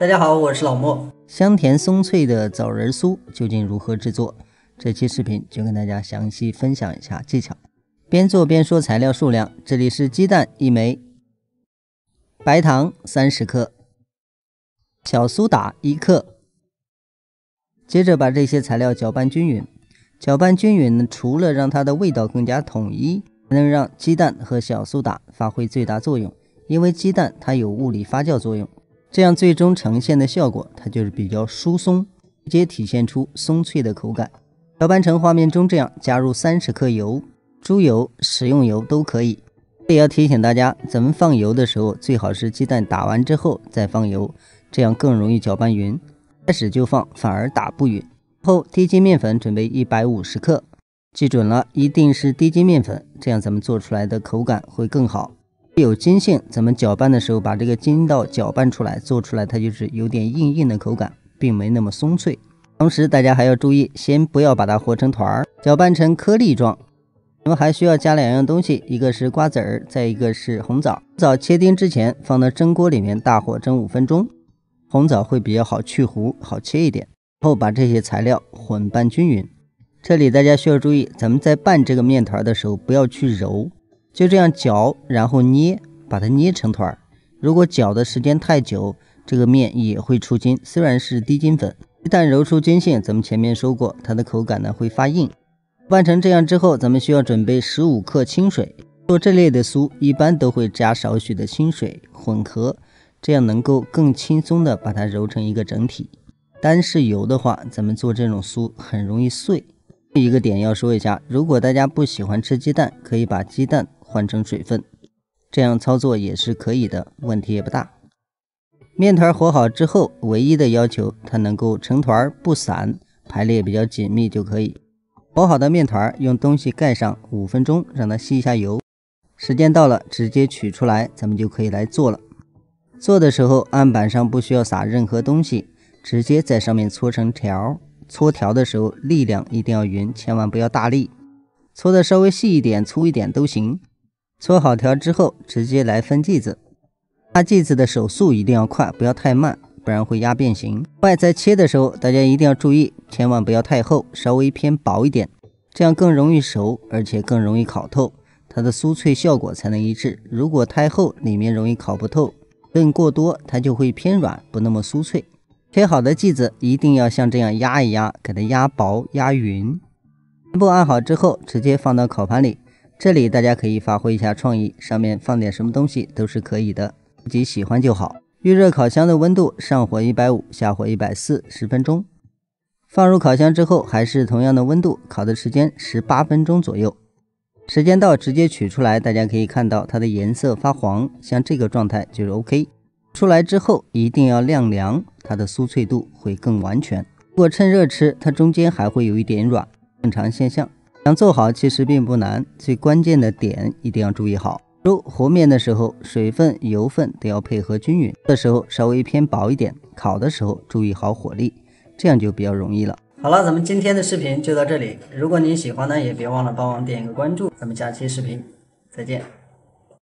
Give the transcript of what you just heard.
大家好，我是老莫。香甜松脆的枣仁酥究竟如何制作？这期视频就跟大家详细分享一下技巧，边做边说材料数量。这里是鸡蛋一枚，白糖三十克，小苏打一克。接着把这些材料搅拌均匀。搅拌均匀呢，除了让它的味道更加统一，还能让鸡蛋和小苏打发挥最大作用。因为鸡蛋它有物理发酵作用。这样最终呈现的效果，它就是比较疏松，直接体现出松脆的口感。搅拌成画面中这样，加入三十克油，猪油、食用油都可以。这也要提醒大家，咱们放油的时候，最好是鸡蛋打完之后再放油，这样更容易搅拌匀。开始就放，反而打不匀。后低筋面粉准备一百五十克，记准了，一定是低筋面粉，这样咱们做出来的口感会更好。有筋性，咱们搅拌的时候把这个筋道搅拌出来，做出来它就是有点硬硬的口感，并没那么松脆。同时大家还要注意，先不要把它和成团，儿，搅拌成颗粒状。我们还需要加两样东西，一个是瓜子儿，再一个是红枣。枣切丁之前放到蒸锅里面大火蒸五分钟，红枣会比较好去核，好切一点。然后把这些材料混拌均匀。这里大家需要注意，咱们在拌这个面团的时候不要去揉。就这样搅，然后捏，把它捏成团儿。如果搅的时间太久，这个面也会出筋，虽然是低筋粉，一旦揉出筋线，咱们前面说过，它的口感呢会发硬。拌成这样之后，咱们需要准备十五克清水。做这类的酥，一般都会加少许的清水混合，这样能够更轻松的把它揉成一个整体。单是油的话，咱们做这种酥很容易碎。一个点要说一下，如果大家不喜欢吃鸡蛋，可以把鸡蛋。换成水分，这样操作也是可以的，问题也不大。面团和好之后，唯一的要求它能够成团不散，排列比较紧密就可以。和好的面团用东西盖上五分钟，让它吸一下油。时间到了，直接取出来，咱们就可以来做了。做的时候，案板上不需要撒任何东西，直接在上面搓成条。搓条的时候力量一定要匀，千万不要大力。搓的稍微细一点、粗一点都行。搓好条之后，直接来分剂子。压剂子的手速一定要快，不要太慢，不然会压变形。外在切的时候，大家一定要注意，千万不要太厚，稍微偏薄一点，这样更容易熟，而且更容易烤透，它的酥脆效果才能一致。如果太厚，里面容易烤不透；分过多，它就会偏软，不那么酥脆。切好的剂子一定要像这样压一压，给它压薄、压匀。全部按好之后，直接放到烤盘里。这里大家可以发挥一下创意，上面放点什么东西都是可以的，自己喜欢就好。预热烤箱的温度，上火一百五，下火一百四十分钟。放入烤箱之后，还是同样的温度，烤的时间十八分钟左右。时间到直接取出来，大家可以看到它的颜色发黄，像这个状态就是 OK。出来之后一定要晾凉，它的酥脆度会更完全。如果趁热吃，它中间还会有一点软，正常现象。想做好其实并不难，最关键的点一定要注意好，如和面的时候水分、油分都要配合均匀，的时候稍微偏薄一点，烤的时候注意好火力，这样就比较容易了。好了，咱们今天的视频就到这里，如果您喜欢呢，也别忘了帮忙点一个关注，咱们下期视频再见。